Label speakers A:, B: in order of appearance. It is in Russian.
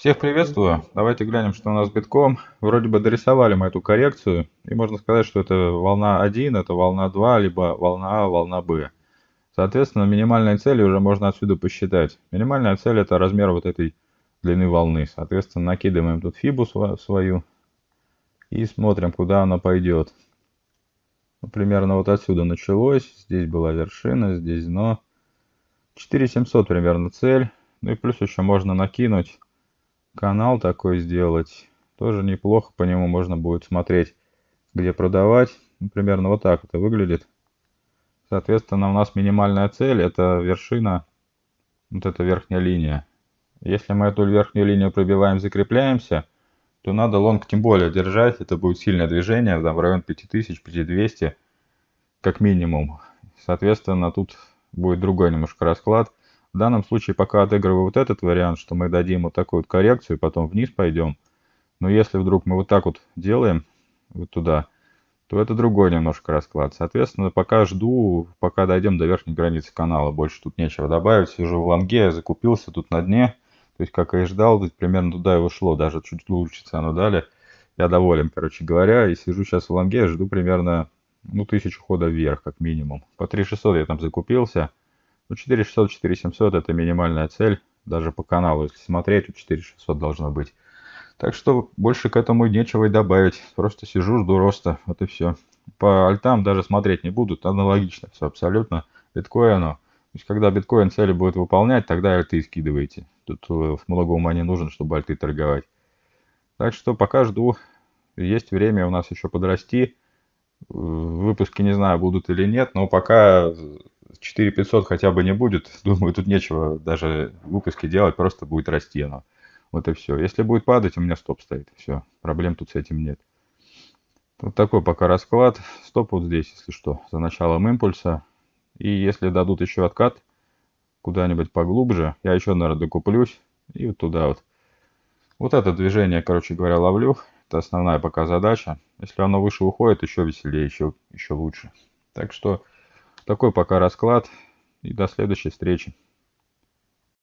A: Всех приветствую. Давайте глянем, что у нас с битком. Вроде бы дорисовали мы эту коррекцию. И можно сказать, что это волна 1, это волна 2, либо волна А, волна Б. Соответственно, минимальные цели уже можно отсюда посчитать. Минимальная цель это размер вот этой длины волны. Соответственно, накидываем тут фибу свою и смотрим, куда она пойдет. Ну, примерно вот отсюда началось. Здесь была вершина, здесь дно. 4700 примерно цель. Ну и плюс еще можно накинуть канал такой сделать. Тоже неплохо по нему можно будет смотреть, где продавать. Ну, примерно вот так это выглядит. Соответственно, у нас минимальная цель – это вершина, вот эта верхняя линия. Если мы эту верхнюю линию пробиваем, закрепляемся, то надо лонг тем более держать. Это будет сильное движение, там в район 5000, 5200, как минимум. Соответственно, тут будет другой немножко расклад – в данном случае пока отыгрываю вот этот вариант, что мы дадим вот такую вот коррекцию, потом вниз пойдем. Но если вдруг мы вот так вот делаем, вот туда, то это другой немножко расклад. Соответственно, пока жду, пока дойдем до верхней границы канала. Больше тут нечего добавить. Сижу в лонге, закупился тут на дне. То есть, как и ждал, тут примерно туда и ушло. Даже чуть лучше цену дали. Я доволен, короче говоря. И сижу сейчас в лонге, жду примерно ну, тысячу хода вверх, как минимум. По 3600 я там закупился. Ну, 4600, 4700 это минимальная цель. Даже по каналу, если смотреть, у 4600 должно быть. Так что больше к этому нечего и добавить. Просто сижу, жду роста. Вот и все. По альтам даже смотреть не будут. Аналогично все абсолютно биткоину. Ну, то есть, когда биткоин цели будет выполнять, тогда альты скидываете. Тут э, много ума не нужен, чтобы альты торговать. Так что пока жду. Есть время у нас еще подрасти. Э, выпуски не знаю, будут или нет, но пока э, 4500 хотя бы не будет. Думаю, тут нечего даже выпуски делать, просто будет расти оно. Вот и все. Если будет падать, у меня стоп стоит. Все, проблем тут с этим нет. Вот такой пока расклад. Стоп вот здесь, если что, за началом импульса. И если дадут еще откат куда-нибудь поглубже, я еще, наверное, докуплюсь. И вот туда вот. Вот это движение, короче говоря, ловлю. Это основная пока задача. Если оно выше уходит, еще веселее, еще, еще лучше. Так что такой пока расклад и до следующей встречи.